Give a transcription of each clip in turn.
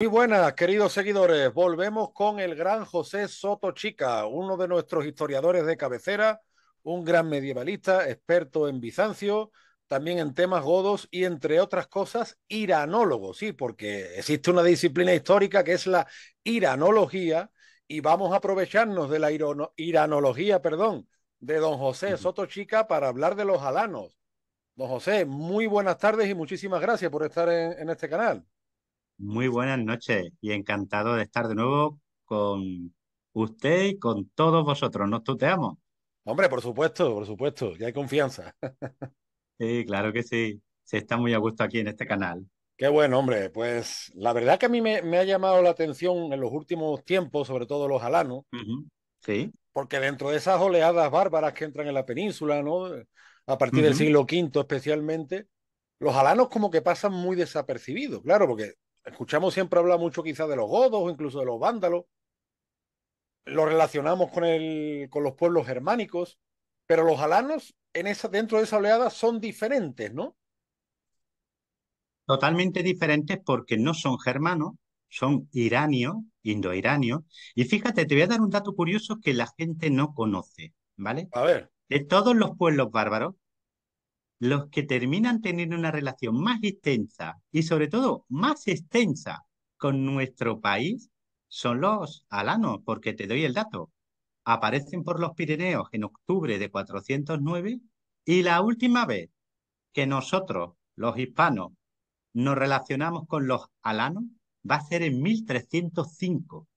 Muy buenas, queridos seguidores. Volvemos con el gran José Soto Chica, uno de nuestros historiadores de cabecera, un gran medievalista, experto en Bizancio, también en temas godos y, entre otras cosas, iranólogo, sí, porque existe una disciplina histórica que es la iranología y vamos a aprovecharnos de la iranología, perdón, de don José Soto Chica para hablar de los alanos. Don José, muy buenas tardes y muchísimas gracias por estar en este canal. Muy buenas noches y encantado de estar de nuevo con usted y con todos vosotros. Nos tuteamos. Hombre, por supuesto, por supuesto, ya hay confianza. sí, claro que sí. Se está muy a gusto aquí en este canal. Qué bueno, hombre. Pues la verdad que a mí me, ha llamado la atención en los últimos tiempos, sobre todo los alanos. Sí. Porque dentro de esas oleadas bárbaras que entran en la península, ¿no? A partir del siglo V especialmente, los alanos como que pasan muy desapercibidos, claro, porque escuchamos siempre hablar mucho quizás de los godos o incluso de los vándalos. Lo relacionamos con, el, con los pueblos germánicos, pero los alanos en esa, dentro de esa oleada son diferentes, ¿no? Totalmente diferentes porque no son germanos, son iranios, indoiranios. Y fíjate, te voy a dar un dato curioso que la gente no conoce, ¿vale? A ver. De todos los pueblos bárbaros, los que terminan teniendo una relación más extensa y sobre todo más extensa con nuestro país son los alanos, porque te doy el dato. Aparecen por los Pirineos en octubre de 409 y la última vez que nosotros, los hispanos, nos relacionamos con los alanos va a ser en 1305,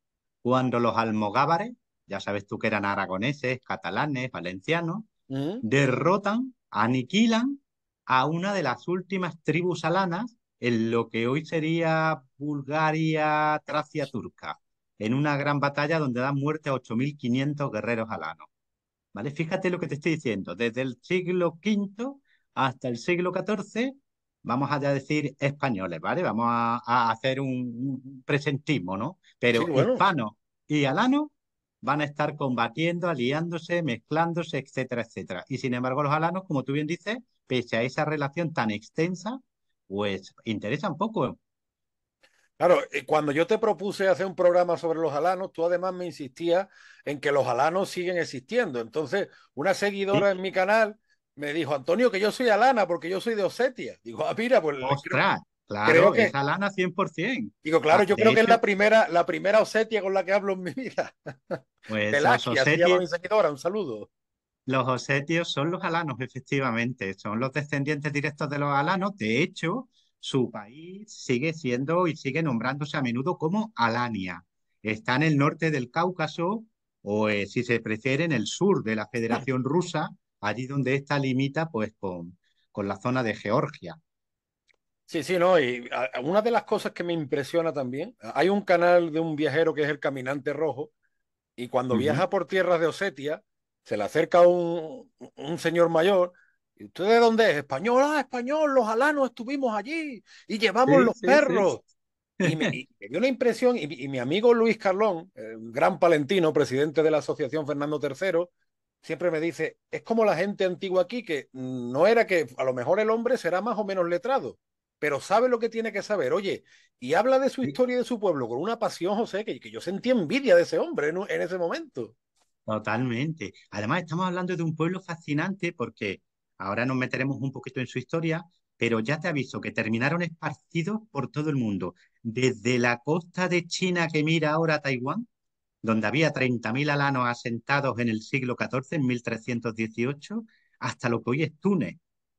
cuando los almogábares, ya sabes tú que eran aragoneses, catalanes, valencianos, ¿Eh? derrotan aniquilan a una de las últimas tribus alanas en lo que hoy sería Bulgaria, Tracia turca, en una gran batalla donde dan muerte a 8.500 guerreros alanos. ¿Vale? Fíjate lo que te estoy diciendo, desde el siglo V hasta el siglo XIV, vamos a decir españoles, ¿vale? Vamos a, hacer un, presentismo, ¿no? Pero hispano y alano van a estar combatiendo, aliándose, mezclándose, etcétera, etcétera. Y sin embargo, los alanos, como tú bien dices, pese a esa relación tan extensa, pues interesan poco. Claro, cuando yo te propuse hacer un programa sobre los alanos, tú además me insistías en que los alanos siguen existiendo. Entonces, una seguidora en mi canal me dijo, Antonio, que yo soy alana porque yo soy de Osetia. Digo, ah, mira, pues... Claro, creo que, 100%. Digo, claro, ah, yo creo que es la primera, la primera Osetia con la que hablo en mi vida. Pues Osetia, un saludo. Los osetios son los alanos, efectivamente, son los descendientes directos de los alanos. De hecho, su país sigue siendo y sigue nombrándose a menudo como Alania. Está en el norte del Cáucaso o, eh, si se prefiere, en el sur de la Federación Rusa, allí donde esta limita pues, con la zona de Georgia. Sí, sí, no, y una de las cosas que me impresiona también, hay un canal de un viajero que es el Caminante Rojo, y cuando viaja por tierras de Osetia, se le acerca un, un señor mayor, ¿y usted de dónde es? ah, español, los alanos estuvimos allí y llevamos los perros. Y me, dio la impresión, y, mi amigo Luis Carlón, gran palentino, presidente de la Asociación Fernando III, siempre me dice, es como la gente antigua aquí, que no era que a lo mejor el hombre será más o menos letrado, pero sabe lo que tiene que saber. Oye, y habla de su historia y de su pueblo con una pasión, José, que, que yo sentí envidia de ese hombre en, en, ese momento. Totalmente. Además, estamos hablando de un pueblo fascinante porque ahora nos meteremos un poquito en su historia, pero ya te aviso que terminaron esparcidos por todo el mundo, desde la costa de China que mira ahora Taiwán, donde había 30.000 alanos asentados en el siglo XIV, en 1318, hasta lo que hoy es Túnez,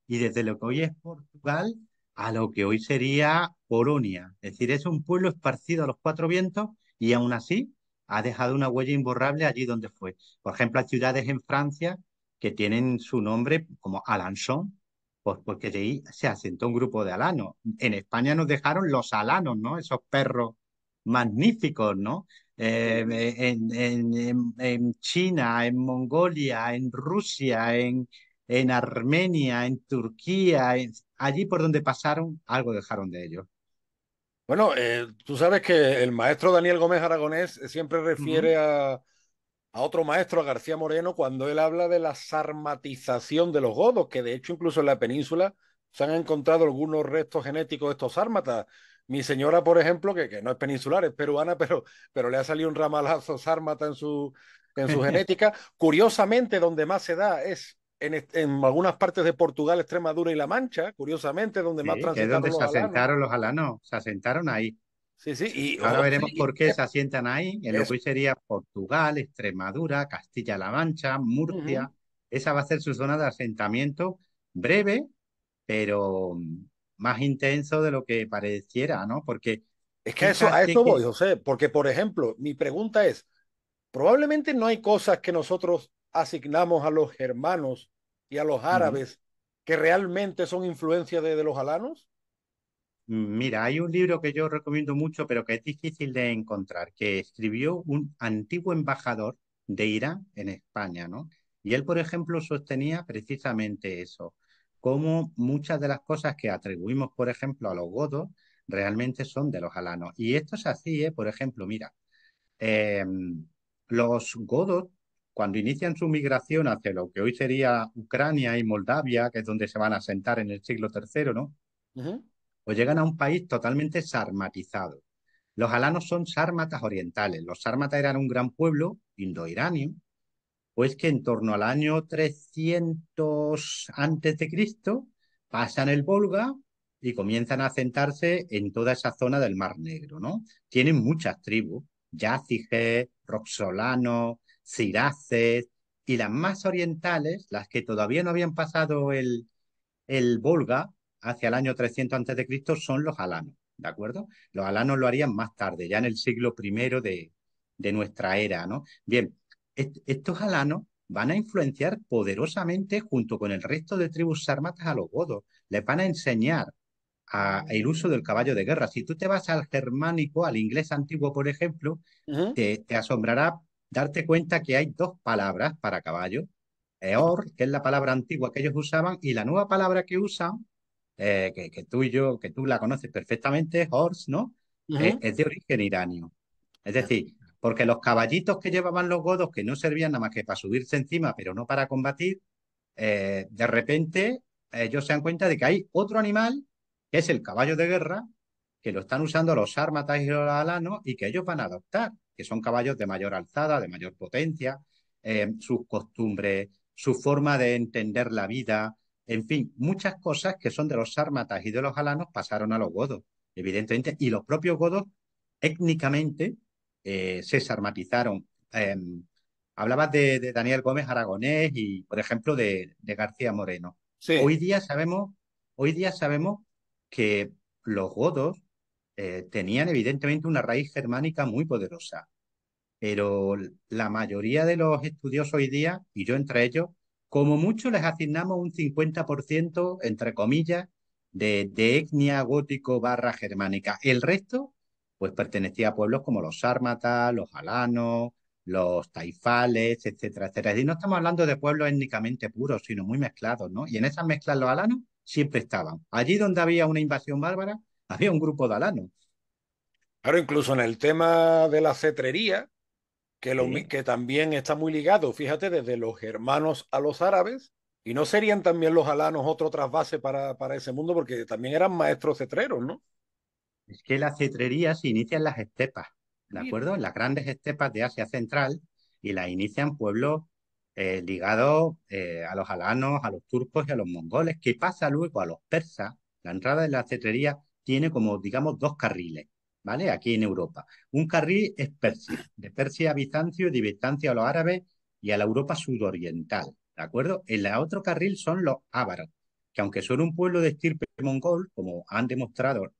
y desde lo que hoy es Portugal a lo que hoy sería Polonia. Es decir, es un pueblo esparcido a los cuatro vientos y aún así ha dejado una huella imborrable allí donde fue. Por ejemplo, hay ciudades en Francia que tienen su nombre como Alanson, pues porque de ahí se asentó un grupo de alanos. En España nos dejaron los alanos, ¿no? Esos perros magníficos, ¿no? Eh, en, China, en Mongolia, en Rusia, en, en Armenia, en Turquía, en, allí por donde pasaron, algo dejaron de ellos. Bueno, eh, tú sabes que el maestro Daniel Gómez Aragonés eh, siempre refiere a, otro maestro, a García Moreno, cuando él habla de la sarmatización de los godos, que de hecho incluso en la península se han encontrado algunos restos genéticos de estos sármatas. Mi señora, por ejemplo, que, no es peninsular, es peruana, pero, pero le ha salido un ramalazo sármata en su, en su genética. Curiosamente, donde más se da es en, algunas partes de Portugal, Extremadura y La Mancha, curiosamente, donde más transitaron es donde los se asentaron los alanos, se asentaron ahí. Sí, sí, y ahora veremos por qué se asientan ahí, en lo que hoy sería Portugal, Extremadura, Castilla-La Mancha, Murcia. Esa va a ser su zona de asentamiento breve, pero más intenso de lo que pareciera, ¿no? Porque es que a eso, a voy, José, porque por ejemplo, mi pregunta es, probablemente no hay cosas que nosotros asignamos a los germanos y a los árabes que realmente son influencia de, los alanos? Mira, hay un libro que yo recomiendo mucho, pero que es difícil de encontrar, que escribió un antiguo embajador de Irán en España, ¿no? Y él, por ejemplo, sostenía precisamente eso, como muchas de las cosas que atribuimos, por ejemplo, a los godos, realmente son de los alanos. Y esto es así, ¿eh? Por ejemplo, mira, em, los godos cuando inician su migración hacia lo que hoy sería Ucrania y Moldavia, que es donde se van a asentar en el siglo III, ¿no? O pues llegan a un país totalmente sarmatizado. Los alanos son sármatas orientales. Los sármatas eran un gran pueblo indoiranio, pues que en torno al año 300 a.C. pasan el Volga y comienzan a asentarse en toda esa zona del Mar Negro, ¿no? Tienen muchas tribus, Yácige, Roxolano, siraces y las más orientales, las que todavía no habían pasado el, el Volga hacia el año 300 a.C., son los alanos, ¿de acuerdo? Los alanos lo harían más tarde, ya en el siglo I de, nuestra era, ¿no? Bien, estos alanos van a influenciar poderosamente junto con el resto de tribus sarmatas a los godos, les van a enseñar el uso del caballo de guerra. Si tú te vas al germánico, al inglés antiguo, por ejemplo, te, asombrará darte cuenta que hay dos palabras para caballo. Eor, que es la palabra antigua que ellos usaban, y la nueva palabra que usan, eh, que, tú y yo, que tú la conoces perfectamente, es horse, ¿no? Eh, es de origen iranio. Es decir, porque los caballitos que llevaban los godos, que no servían nada más que para subirse encima, pero no para combatir, eh, de repente ellos se dan cuenta de que hay otro animal, que es el caballo de guerra, que lo están usando los ármatas y los alanos, y que ellos van a adoptar que son caballos de mayor alzada, de mayor potencia, eh, sus costumbres, su forma de entender la vida, en fin, muchas cosas que son de los sármatas y de los alanos pasaron a los godos, evidentemente, y los propios godos étnicamente eh, se sarmatizaron. Em, hablabas de, Daniel Gómez Aragonés y, por ejemplo, de, García Moreno. Hoy día sabemos, hoy día sabemos que los godos eh, tenían evidentemente una raíz germánica muy poderosa, pero la mayoría de los estudiosos hoy día, y yo entre ellos, como mucho les asignamos un 50%, entre comillas, de, etnia gótico barra germánica. El resto, pues pertenecía a pueblos como los sármatas, los alanos, los taifales, etcétera, etcétera. Y no estamos hablando de pueblos étnicamente puros, sino muy mezclados, ¿no? Y en esas mezclas los alanos siempre estaban. Allí donde había una invasión bárbara, había un grupo de alanos. Claro, incluso en el tema de la cetrería, que, lo, que también está muy ligado, fíjate, desde los hermanos a los árabes, y no serían también los alanos otro trasvase para, para ese mundo, porque también eran maestros cetreros, ¿no? Es que la cetrería se inicia en las estepas, ¿de acuerdo? En las grandes estepas de Asia Central, y la inician pueblos eh, ligados eh, a los alanos, a los turcos y a los mongoles, que pasa luego a los persas. La entrada de la cetrería tiene como, digamos, dos carriles, ¿vale? Aquí en Europa. Un carril es Persia, de Persia a Bizancio, de Bizancio a los árabes y a la Europa sudoriental, ¿de acuerdo? El otro carril son los ávaros, que aunque son un pueblo de estirpe mongol, como han demostrado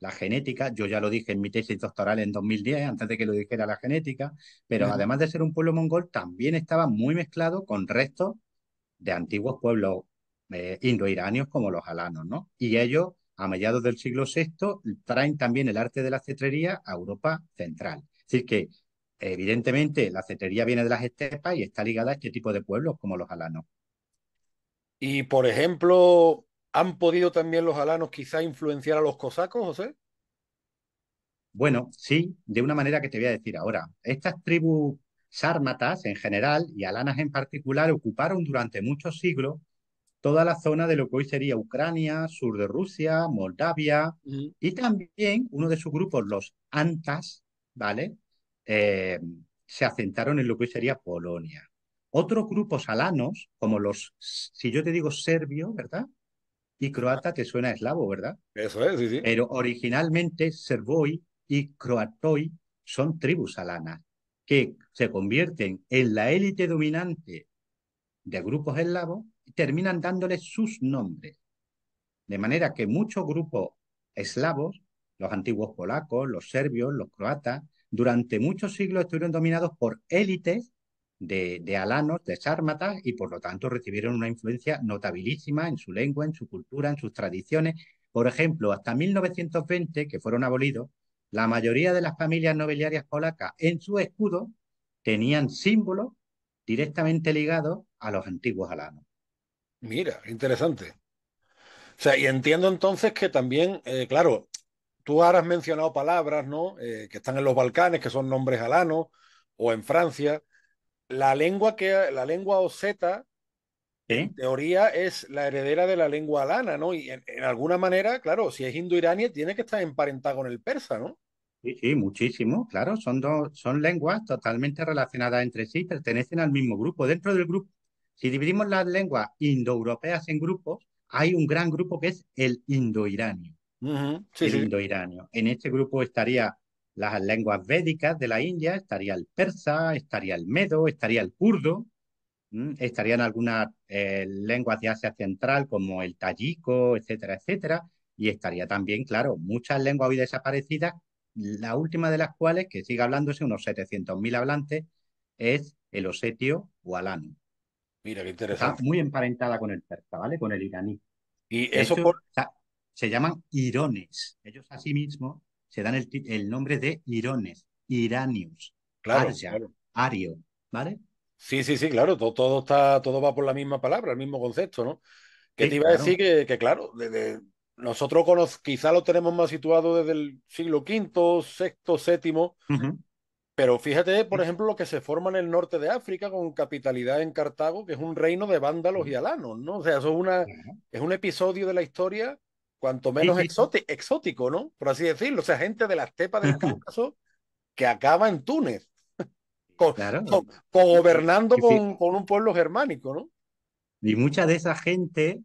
la genética, yo ya lo dije en mi tesis doctoral en 2010, antes de que lo dijera la genética, pero además de ser un pueblo mongol, también estaba muy mezclado con restos de antiguos pueblos indo eh, indoiranios como los alanos, ¿no? Y ellos a mediados del siglo VI, traen también el arte de la cetrería a Europa central. Es decir, que evidentemente la cetrería viene de las estepas y está ligada a este tipo de pueblos como los alanos. Y por ejemplo, ¿han podido también los alanos quizá influenciar a los cosacos, José? Bueno, sí, de una manera que te voy a decir ahora. Estas tribus sármatas en general y alanas en particular ocuparon durante muchos siglos toda la zona de lo que hoy sería Ucrania, sur de Rusia, Moldavia, y también uno de sus grupos, los ANTAS, ¿vale? Eh, se asentaron en lo que hoy sería Polonia. Otros grupos alanos, como los, si yo te digo serbio, ¿verdad? Y croata te suena eslavo, ¿verdad? Eso es, sí, sí. Pero originalmente serboi y Croatoi son tribus alanas que se convierten en la élite dominante de grupos eslavos terminan dándoles sus nombres. De manera que muchos grupos eslavos, los antiguos polacos, los serbios, los croatas, durante muchos siglos estuvieron dominados por élites de, de, alanos, de sármatas, y por lo tanto recibieron una influencia notabilísima en su lengua, en su cultura, en sus tradiciones. Por ejemplo, hasta 1920, que fueron abolidos, la mayoría de las familias nobiliarias polacas en su escudo tenían símbolos directamente ligados a los antiguos alanos. Mira, interesante. O sea, y entiendo entonces que también, eh, claro, tú ahora has mencionado palabras, ¿no? Eh, que están en los Balcanes, que son nombres alanos, o en Francia. La lengua que la lengua oseta, en teoría, es la heredera de la lengua alana, ¿no? Y en, alguna manera, claro, si es indo-iraní, tiene que estar emparentada con el persa, ¿no? Sí, sí, muchísimo, claro, son dos, son lenguas totalmente relacionadas entre sí, pertenecen al mismo grupo. Dentro del grupo, si dividimos las lenguas indoeuropeas en grupos, hay un gran grupo que es el indoiranio. el indoiranio. En este grupo estaría las lenguas védicas de la India, estaría el persa, estaría el medo, estaría el kurdo, estarían algunas eh, lenguas de Asia Central como el tayiko, etcétera, etcétera, y estaría también, claro, muchas lenguas hoy desaparecidas, la última de las cuales, que sigue hablándose unos 700.000 hablantes, es el osetio o Mira, qué interesante. Está muy emparentada con el persa, ¿vale? Con el iraní. Y eso se llaman irones. Ellos a sí mismos se dan el, nombre de irones, Iranius. claro, ario, ¿vale? Sí, sí, sí, claro, todo, todo, está, todo va por la misma palabra, el mismo concepto, ¿no? Que te iba a decir que, claro, nosotros quizás quizá lo tenemos más situado desde el siglo V, VI, VII, pero fíjate, por mm. ejemplo, lo que se forma en el norte de África con capitalidad en Cartago, que es un reino de vándalos y mm. alanos, ¿no? O sea, es, una, es un episodio de la historia cuanto menos Exótico, ¿no? Por así decirlo. O sea, gente de las tepas del Cáucaso que acaba en Túnez, gobernando con, con un pueblo germánico, ¿no? Y mucha de esa gente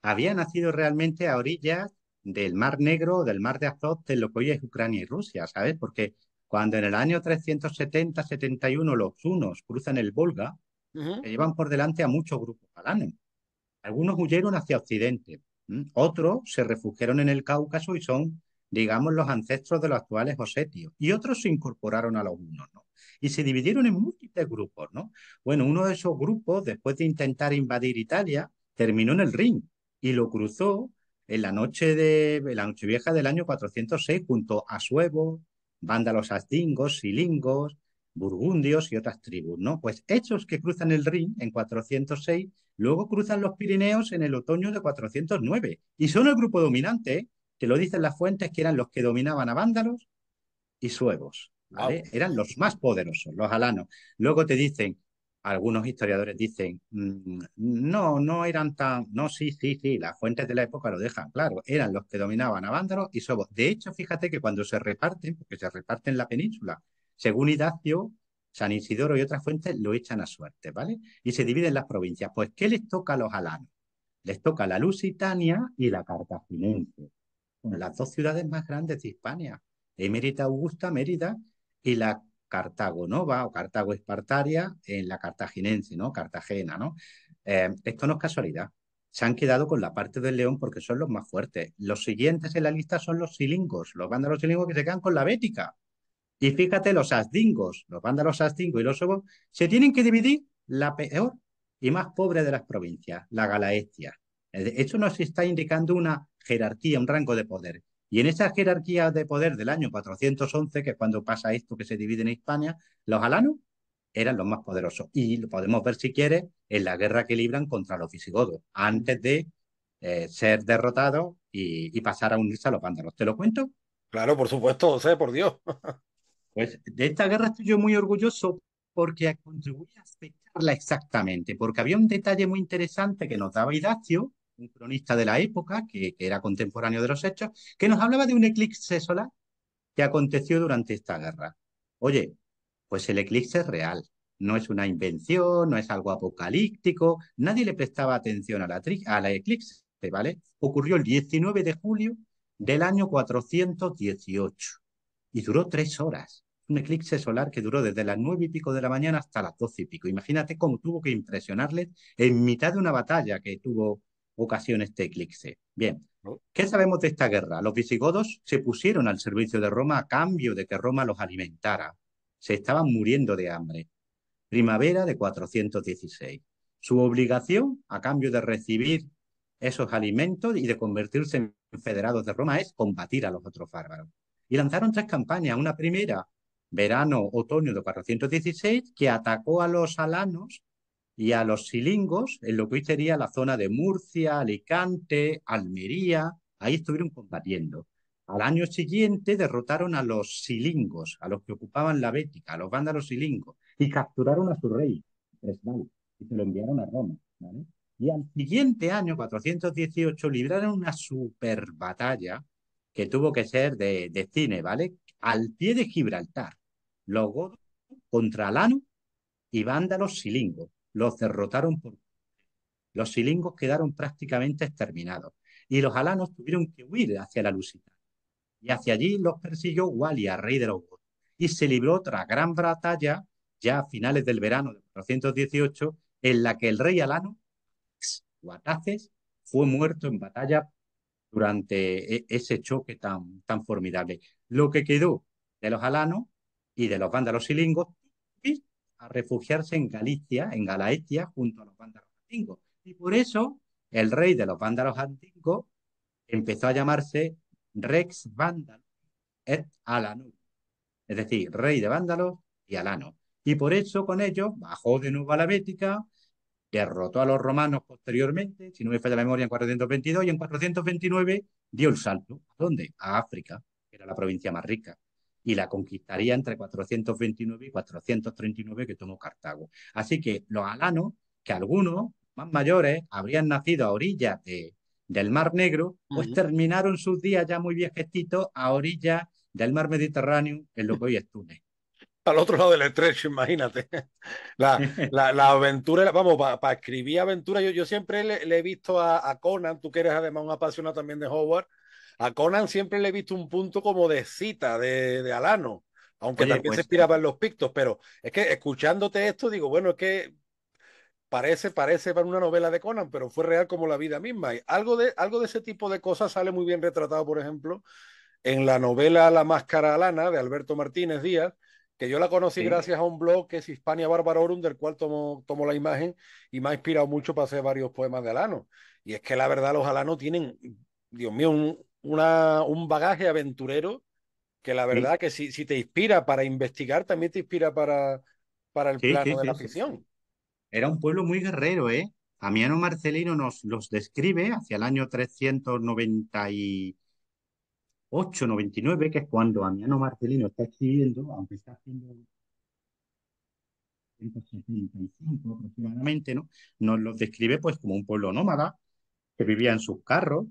había nacido realmente a orillas del Mar Negro, del Mar de Azov, de lo que hoy es Ucrania y Rusia, ¿sabes? Porque cuando en el año 370-71 los hunos cruzan el Volga, llevan por delante a muchos grupos palanes. Algunos huyeron hacia Occidente, otros se refugiaron en el Cáucaso y son, digamos, los ancestros de los actuales osetios, y otros se incorporaron a los hunos, ¿no? y se dividieron en múltiples grupos, ¿no? Bueno, uno de esos grupos, después de intentar invadir Italia, terminó en el Rin y lo cruzó en la noche de la noche vieja del año 406 junto a suevos, vándalos astingos, silingos, burgundios y otras tribus, ¿no? Pues hechos que cruzan el Rin en 406, luego cruzan los Pirineos en el otoño de 409 y son el grupo dominante, te lo dicen las fuentes que eran los que dominaban a vándalos y suevos, Eran los más poderosos, los alanos. Luego te dicen algunos historiadores dicen, mm, no, no eran tan, no, sí, sí, sí, las fuentes de la época lo dejan claro, eran los que dominaban a Vándalos y Sobos. De hecho, fíjate que cuando se reparten, porque se reparten la península, según Idacio, San Isidoro y otras fuentes lo echan a suerte, ¿vale? Y se dividen las provincias. Pues, ¿qué les toca a los alanos? Les toca la Lusitania y la Cartaginense, las dos ciudades más grandes de Hispania, Emérita Augusta, Mérida, y la Cartago Nova o Cartago Espartaria en la cartaginense, ¿no? Cartagena, ¿no? Eh, esto no es casualidad. Se han quedado con la parte del león porque son los más fuertes. Los siguientes en la lista son los silingos, los vándalos silingos que se quedan con la bética. Y fíjate, los asdingos, los vándalos asdingos y los sobos, se tienen que dividir la peor y más pobre de las provincias, la Galaestia. Esto nos está indicando una jerarquía, un rango de poder. Y en esa jerarquía de poder del año 411, que es cuando pasa esto que se divide en Hispania, los alanos eran los más poderosos. Y lo podemos ver, si quieres, en la guerra que libran contra los visigodos, antes de eh, ser derrotados y, pasar a unirse a los vándalos. ¿Te lo cuento? Claro, por supuesto, José, por Dios. pues de esta guerra estoy yo muy orgulloso porque contribuí a explicarla exactamente, porque había un detalle muy interesante que nos daba Idacio, un cronista de la época, que, era contemporáneo de los hechos, que nos hablaba de un eclipse solar que aconteció durante esta guerra. Oye, pues el eclipse es real, no es una invención, no es algo apocalíptico, nadie le prestaba atención a la, a la eclipse, ¿vale? Ocurrió el 19 de julio del año 418 y duró tres horas. Un eclipse solar que duró desde las nueve y pico de la mañana hasta las doce y pico. Imagínate cómo tuvo que impresionarles en mitad de una batalla que tuvo ocasiones de eclipse. Bien, ¿qué sabemos de esta guerra? Los visigodos se pusieron al servicio de Roma a cambio de que Roma los alimentara. Se estaban muriendo de hambre. Primavera de 416. Su obligación a cambio de recibir esos alimentos y de convertirse en federados de Roma es combatir a los otros bárbaros. Y lanzaron tres campañas. Una primera, verano-otoño de 416, que atacó a los alanos y a los silingos en lo que hoy sería la zona de Murcia, Alicante, Almería, ahí estuvieron combatiendo. Al año siguiente derrotaron a los silingos, a los que ocupaban la Bética, a los vándalos silingos, y capturaron a su rey, y se lo enviaron a Roma. Y al siguiente año, 418, libraron una superbatalla, que tuvo que ser de, cine, ¿vale? Al pie de Gibraltar, luego contra Alano y vándalos silingos los derrotaron por... Los silingos quedaron prácticamente exterminados y los alanos tuvieron que huir hacia la Lusitania. Y hacia allí los persiguió Walia, rey de los y se libró otra gran batalla ya a finales del verano de 418 en la que el rey alano Guataces fue muerto en batalla durante e-, ese choque tan, tan formidable. Lo que quedó de los alanos y de los vándalos silingos a refugiarse en Galicia, en Galaetia, junto a los vándalos antiguos. Y por eso el rey de los vándalos antiguos empezó a llamarse Rex Vandal et alano, es decir, rey de vándalos y alano. Y por eso con ellos bajó de nuevo a la Bética, derrotó a los romanos posteriormente, si no me falla la memoria, en 422 y en 429 dio el salto. ¿A dónde? A África, que era la provincia más rica y la conquistaría entre 429 y 439 que tomó Cartago. Así que los alanos, que algunos más mayores habrían nacido a orillas de, del Mar Negro, pues terminaron sus días ya muy viejecitos a orillas del Mar Mediterráneo, en lo que hoy es Túnez. Al otro lado del estrecho, imagínate. La, la, la aventura, vamos, para escribir aventura, yo, yo siempre le, he visto a, a, Conan, tú que eres además un apasionado también de Howard, a Conan siempre le he visto un punto como de cita, de, Alano, aunque también se se pues, en los pictos, pero es que escuchándote esto digo, bueno, es que parece, parece para una novela de Conan, pero fue real como la vida misma. Y algo de, algo de ese tipo de cosas sale muy bien retratado, por ejemplo, en la novela La Máscara Alana de Alberto Martínez Díaz, que yo la conocí gracias a un blog que es Hispania Barbarorum, del cual tomo, tomo, la imagen y me ha inspirado mucho para hacer varios poemas de Alano. Y es que la verdad, los Alanos tienen, Dios mío, un, una, un bagaje aventurero que la verdad que si, si, te inspira para investigar, también te inspira para, para el plano de la ficción. Era un pueblo muy guerrero, ¿eh? Amiano Marcelino nos los describe hacia el año 398, 99, que es cuando Amiano Marcelino está escribiendo, aunque está haciendo cinco aproximadamente, ¿no? Nos los describe pues como un pueblo nómada que vivía en sus carros,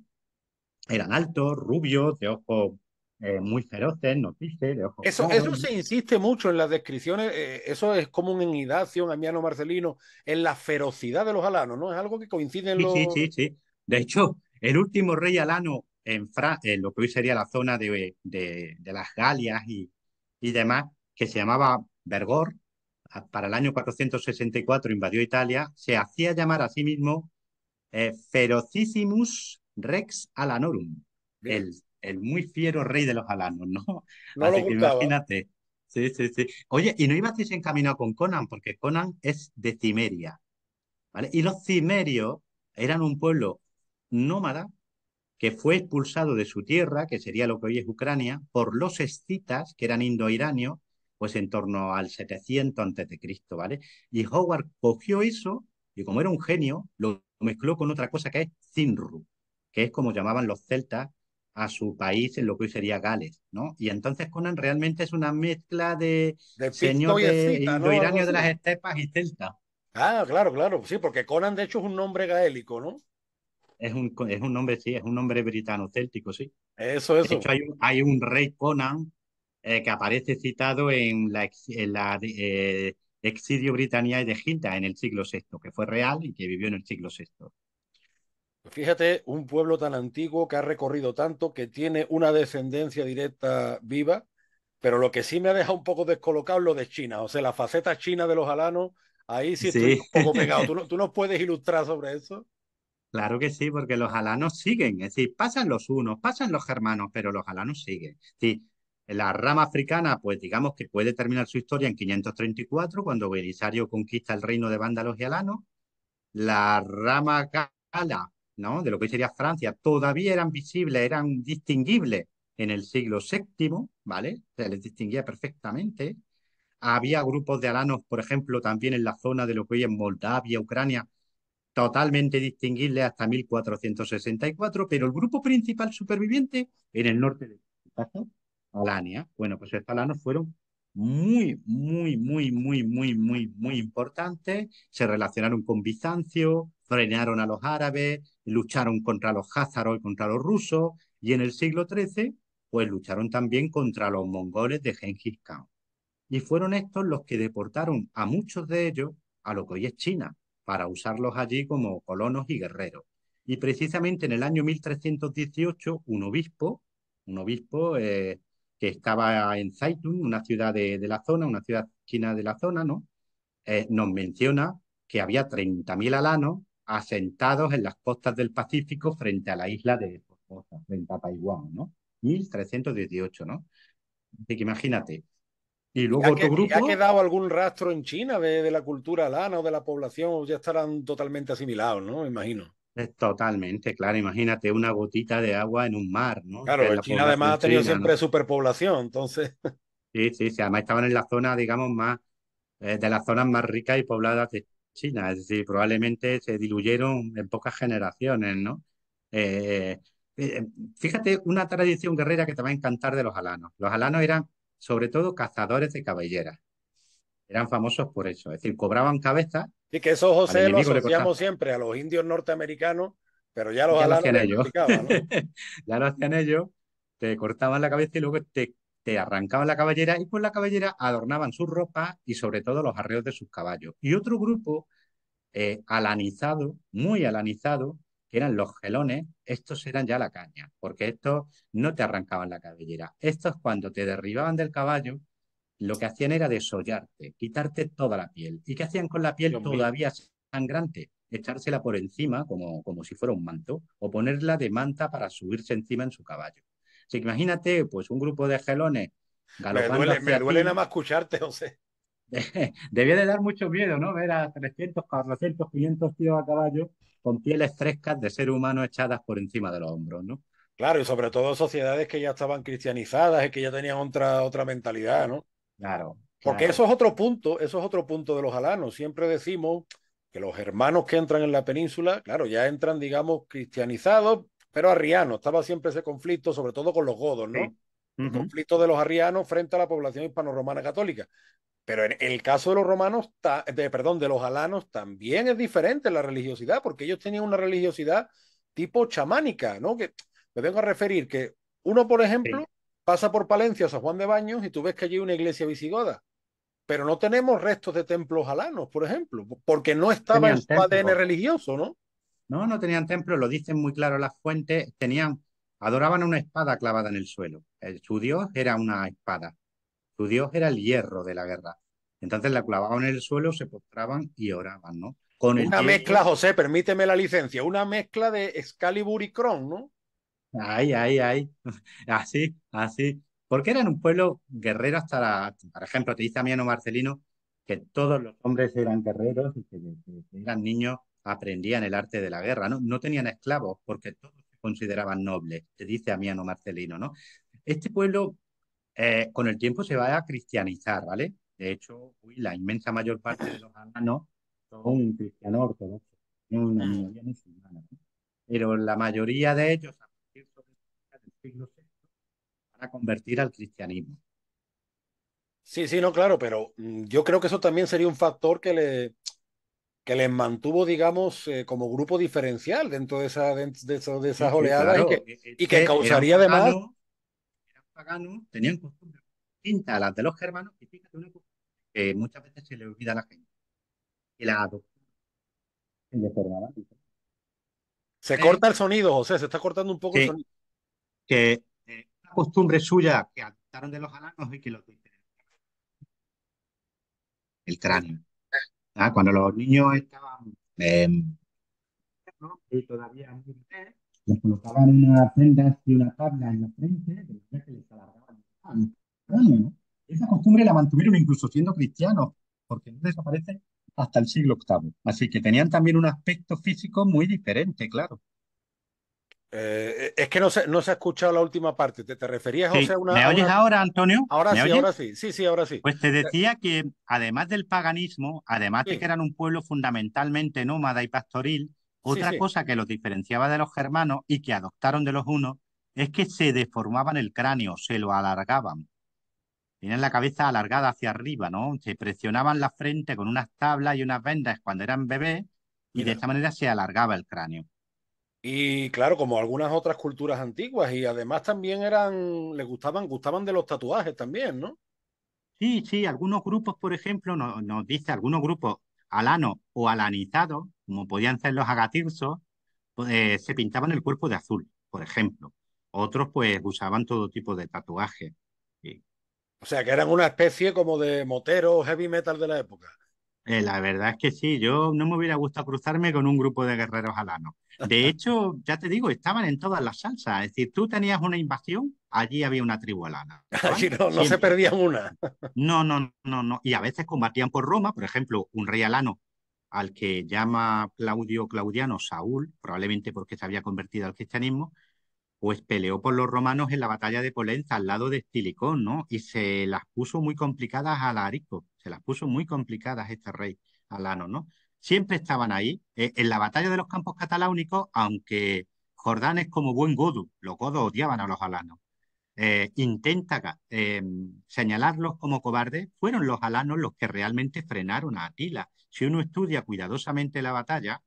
eran altos, rubios, de ojos eh, muy feroces, noticias, de ojos. Eso, eso se insiste mucho en las descripciones, eh, eso es común en Idacio, en Amiano Marcelino, en la ferocidad de los alanos, ¿no? Es algo que coincide en sí, los. Sí, sí, sí. De hecho, el último rey alano en, en eh, lo que hoy sería la zona de, las Galias y, y demás, que se llamaba Bergor, para el año 464 invadió Italia, se hacía llamar a sí mismo eh, Ferocissimus Rex Alanorum, el, el, muy fiero rey de los alanos, ¿no? Así que imagínate. Sí, sí, sí. Oye, y no ibas encaminado con Conan, porque Conan es de Cimeria, ¿vale? Y los cimerios eran un pueblo nómada que fue expulsado de su tierra, que sería lo que hoy es Ucrania, por los escitas, que eran indo-iranios, pues en torno al 700 a.C., ¿vale? Y Howard cogió eso y como era un genio, lo mezcló con otra cosa que es Zinru, que es como llamaban los celtas a su país en lo que hoy sería Gales, ¿no? Y entonces Conan realmente es una mezcla de, de de eh, de las estepas y celtas. Ah, claro, claro, sí, porque Conan de hecho es un nombre gaélico, ¿no? Es un, es un nombre, sí, es un nombre britano-céltico, sí. Eso, eso. De hecho, hay, un, rey Conan eh, que aparece citado en la, la eh, Exilio de Gilda en el siglo VI, que fue real y que vivió en el siglo VI. Fíjate, un pueblo tan antiguo que ha recorrido tanto, que tiene una descendencia directa viva, pero lo que sí me ha dejado un poco descolocado es lo de China, o sea, la faceta china de los alanos, ahí sí, estoy un poco pegado. ¿Tú, nos puedes ilustrar sobre eso? Claro que sí, porque los alanos siguen, es decir, pasan los unos, pasan los germanos, pero los alanos siguen. Sí, la rama africana, pues digamos que puede terminar su historia en 534, cuando Belisario conquista el reino de vándalos y alanos. La rama gala de lo que hoy sería Francia, todavía eran visibles, eran distinguibles en el siglo VII, ¿vale? Se les distinguía perfectamente. Había grupos de alanos, por ejemplo, también en la zona de lo que hoy es Moldavia, Ucrania, totalmente distinguibles hasta 1464, pero el grupo principal superviviente en el norte de Alania. Bueno, pues estos alanos fueron muy, muy, muy, muy, muy, muy, muy importantes. Se relacionaron con Bizancio, frenaron a los árabes, lucharon contra los házaros y contra los rusos, y en el siglo XIII, pues lucharon también contra los mongoles de Gengis Khan. Y fueron estos los que deportaron a muchos de ellos a lo que hoy es China, para usarlos allí como colonos y guerreros. Y precisamente en el año 1318, un obispo, un obispo eh, que estaba en Zaitun, una ciudad de, la zona, una ciudad china de la zona, ¿no? Eh, nos menciona que había 30.000 alanos asentados en las costas del Pacífico frente a la isla de frente a Taiwán, ¿no? 1318, ¿no? Así que imagínate. Y luego otro grupo. ha quedado algún rastro en China de, la cultura lana o de la población? Ya estarán totalmente asimilados, ¿no? Me Imagino. Es totalmente, claro. Imagínate una gotita de agua en un mar, ¿no? Claro, China además ha tenido siempre superpoblación, entonces. Sí, sí, sí. Además estaban en la zona, digamos, más. Eh, de las zonas más ricas y pobladas de China, es decir, probablemente se diluyeron en pocas generaciones, ¿no? Eh, eh, fíjate una tradición guerrera que te va a encantar de los alanos. Los alanos eran sobre todo cazadores de cabelleras. Eran famosos por eso, es decir, cobraban cabezas. Y que eso, José, lo asociamos siempre a los indios norteamericanos, pero ya los ya Lo hacían ellos. ya lo hacían ellos, te cortaban la cabeza y luego te arrancaban la cabellera y con la cabellera adornaban su ropa y sobre todo los arreos de sus caballos. Y otro grupo eh, alanizado, muy alanizado, que eran los gelones, estos eran ya la caña, porque estos no te arrancaban la cabellera. Estos cuando te derribaban del caballo, lo que hacían era desollarte, quitarte toda la piel. ¿Y qué hacían con la piel todavía sangrante? Echársela por encima como, como si fuera un manto o ponerla de manta para subirse encima en su caballo que imagínate, pues un grupo de gelones galopando. Me duele, nada más escucharte, José. Debía de dar mucho miedo, ¿no? Ver a 300, 400, 500 tíos a caballo con pieles frescas de ser humano echadas por encima de los hombros, ¿no? Claro, y sobre todo sociedades que ya estaban cristianizadas y que ya tenían otra, otra mentalidad, ¿no? Claro. Porque eso es otro punto, eso es otro punto de los alanos. Siempre decimos que los hermanos que entran en la península, claro, ya entran, digamos, cristianizados, pero arriano. Estaba siempre ese conflicto, sobre todo con los godos, ¿no? Un El conflicto de los arrianos frente a la población hispanorromana católica. Pero en el caso de los romanos, perdón, de los alanos, también es diferente la religiosidad, porque ellos tenían una religiosidad tipo chamánica, ¿no? Que me vengo a referir que uno, por ejemplo, pasa por Palencia San Juan de Baños y tú ves que allí hay una iglesia visigoda, pero no tenemos restos de templos alanos, por ejemplo, porque no estaba en su ADN religioso, ¿no? No, no tenían templo, lo dicen muy claro las fuentes, tenían, adoraban una espada clavada en el suelo. Eh, su dios era una espada, su dios era el hierro de la guerra. Entonces la clavaban en el suelo, se postraban y oraban, ¿no? Con una mezcla, José, permíteme la licencia, una mezcla de Excalibur y Cron, ¿no? Ay, ay, ay, así, así. Porque eran un pueblo guerrero hasta la... Por ejemplo, te dice Amiano Marcelino que todos los hombres eran guerreros y que eran niños aprendían el arte de la guerra, ¿no? No tenían esclavos porque todos se consideraban nobles, te dice Amiano Marcelino, ¿no? Este pueblo eh, con el tiempo se va a cristianizar, ¿vale? De hecho, la inmensa mayor parte de los hermanos son cristianos Pero la mayoría de ellos, a partir del siglo VI, van a convertir al cristianismo. Sí, sí, no, claro, pero mm, yo creo que eso también sería un factor que le que les mantuvo, digamos, eh, como grupo diferencial dentro de, esa, de, de, esas oleadas y, que, eh, eh, causaría de además... eran paganos, tenían costumbres distintas a las de los germanos y fíjate una cosa que muchas veces se le olvida a la gente, que la Se corta el sonido, José, se está cortando un poco el sonido. Que una costumbre suya que adoptaron de los alanos y que lo El cráneo. Ah, cuando los niños estaban eh, y todavía muy les colocaban unas prendas y una tabla en la frente de que les alargaban Esa costumbre la mantuvieron incluso siendo cristianos, porque no desaparece hasta el siglo VIII. Así que tenían también un aspecto físico muy diferente, claro. Eh, es que no se, no se ha escuchado la última parte. ¿Te, te referías, José, a una. ¿Me oyes ahora, Antonio? Ahora sí, ahora sí. Sí, sí, ahora sí. Pues te decía que, además del paganismo, además de que eran un pueblo fundamentalmente nómada y pastoril, otra cosa que los diferenciaba de los germanos y que adoptaron de los unos es que se deformaban el cráneo, se lo alargaban. Tenían la cabeza alargada hacia arriba, ¿no? Se presionaban la frente con unas tablas y unas vendas cuando eran bebés y de esta manera se alargaba el cráneo. Y claro, como algunas otras culturas antiguas, y además también eran, les gustaban, gustaban de los tatuajes también, ¿no? Sí, sí, algunos grupos, por ejemplo, nos, dice algunos grupos alanos o alanizados, como podían ser los agatirsos, pues, eh, se pintaban el cuerpo de azul, por ejemplo. Otros, pues, usaban todo tipo de tatuajes. O sea, que eran una especie como de moteros heavy metal de la época. Eh, la verdad es que sí, yo no me hubiera gustado cruzarme con un grupo de guerreros alanos. De hecho, ya te digo, estaban en todas las salsas. Es decir, tú tenías una invasión, allí había una tribu alana. no, no se perdían una. No, no, no, no. Y a veces combatían por Roma, por ejemplo, un rey alano al que llama Claudio Claudiano Saúl, probablemente porque se había convertido al cristianismo, pues peleó por los romanos en la batalla de Polenza al lado de Estilicón, ¿no? Y se las puso muy complicadas a Arico, se las puso muy complicadas este rey alano, ¿no? Siempre estaban ahí. Eh, en la batalla de los campos cataláunicos, aunque Jordán es como buen godo, los godos odiaban a los alanos, eh, intenta eh, señalarlos como cobardes, fueron los alanos los que realmente frenaron a Atila. Si uno estudia cuidadosamente la batalla,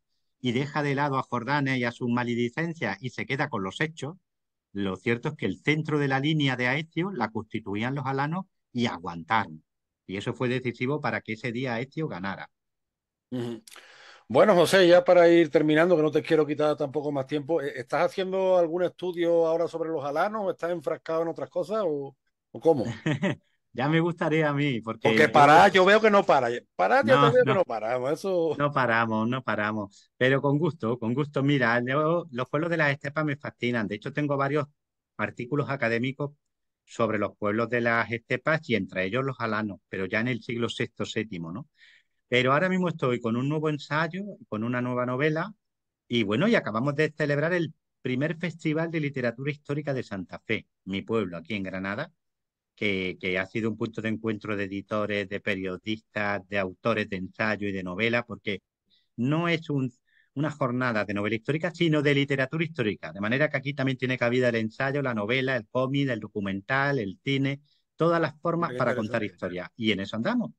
y deja de lado a Jordán y a sus maledicencias y se queda con los hechos, lo cierto es que el centro de la línea de Aetio la constituían los alanos y aguantaron. Y eso fue decisivo para que ese día Aetio ganara. Bueno, José, ya para ir terminando, que no te quiero quitar tampoco más tiempo, eh, ¿estás haciendo algún estudio ahora sobre los alanos? ¿Estás enfrascado en otras cosas o, o cómo? Ya me gustaría a mí, porque... Porque para, yo, veo que no para. para, yo no, no, paramos. Eso... No paramos, no paramos. Pero con gusto, con gusto. Mira, los pueblos de las estepas me fascinan. De hecho, tengo varios artículos académicos sobre los pueblos de las estepas y entre ellos los alanos, pero ya en el siglo VI, VII, ¿no? Pero ahora mismo estoy con un nuevo ensayo, con una nueva novela, y bueno, y acabamos de celebrar el primer Festival de Literatura Histórica de Santa Fe, mi pueblo, aquí en Granada, que, ha sido un punto de encuentro de editores, de periodistas, de autores de ensayo y de novela, porque no es una jornada de novela histórica, sino de literatura histórica. De manera que aquí también tiene cabida el ensayo, la novela, el cómic, el documental, el cine, todas las formas para contar historia. Y en eso andamos.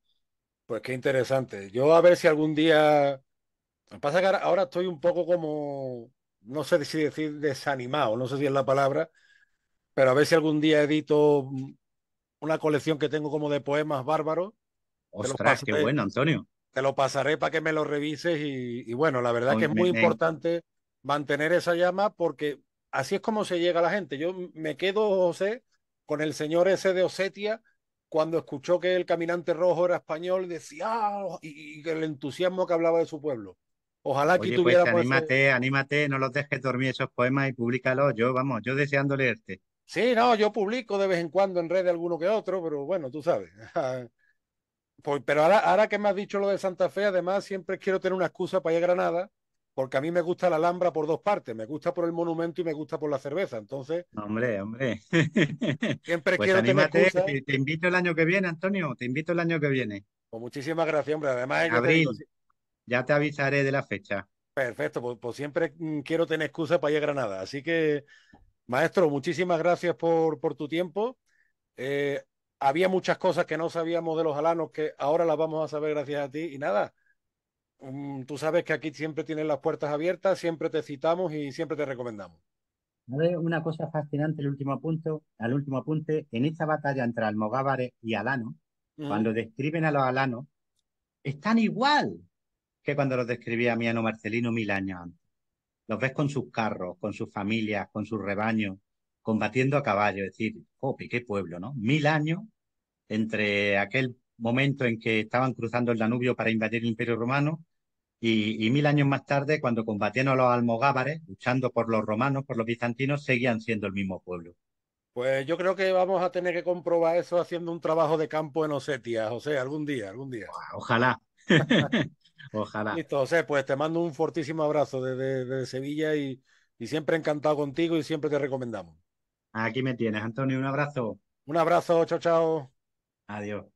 Pues qué interesante. Yo a ver si algún día. Me pasa que ahora estoy un poco como. No sé si decir desanimado, no sé si es la palabra, pero a ver si algún día edito una colección que tengo como de poemas bárbaros. Ostras, qué bueno, Antonio. Te lo pasaré para que me lo revises y, bueno, la verdad que es muy importante mantener esa llama porque así es como se llega a la gente. Yo me quedo, José, con el señor ese de Osetia cuando escuchó que el caminante rojo era español, decía, ah", y, el entusiasmo que hablaba de su pueblo. Ojalá que tuviera... Pues, anímate, anímate, no los dejes dormir esos poemas y públicalos. Yo, vamos, yo deseando leerte. Sí, no, yo publico de vez en cuando en redes alguno que otro, pero bueno, tú sabes. pues, pero ahora, ahora que me has dicho lo de Santa Fe, además siempre quiero tener una excusa para ir a Granada, porque a mí me gusta la Alhambra por dos partes, me gusta por el monumento y me gusta por la cerveza, entonces... Hombre, hombre. siempre pues quiero tener te, te, invito el año que viene, Antonio, te invito el año que viene. Pues muchísimas gracias, hombre. Además, ya te avisaré de la fecha. Perfecto, pues, pues siempre mm, quiero tener excusa para ir a Granada, así que Maestro, muchísimas gracias por, por tu tiempo. Eh, había muchas cosas que no sabíamos de los alanos que ahora las vamos a saber gracias a ti. Y nada, mm, tú sabes que aquí siempre tienes las puertas abiertas, siempre te citamos y siempre te recomendamos. Una cosa fascinante, el último punto, al último apunte, en esta batalla entre almogávares y alano, cuando describen a los alanos, están igual que cuando los describía Miano Marcelino mil años antes los ves con sus carros, con sus familias, con sus rebaños, combatiendo a caballo. Es decir, oh, qué pueblo, ¿no? Mil años entre aquel momento en que estaban cruzando el Danubio para invadir el Imperio Romano y, mil años más tarde, cuando combatían a los almogávares, luchando por los romanos, por los bizantinos, seguían siendo el mismo pueblo. Pues yo creo que vamos a tener que comprobar eso haciendo un trabajo de campo en Osetia, José, algún día, algún día. Ojalá. Ojalá. Listo, José, pues te mando un fortísimo abrazo desde, Sevilla y siempre encantado contigo y siempre te recomendamos. Aquí me tienes, Antonio, un abrazo. Un abrazo, chao, chao. Adiós.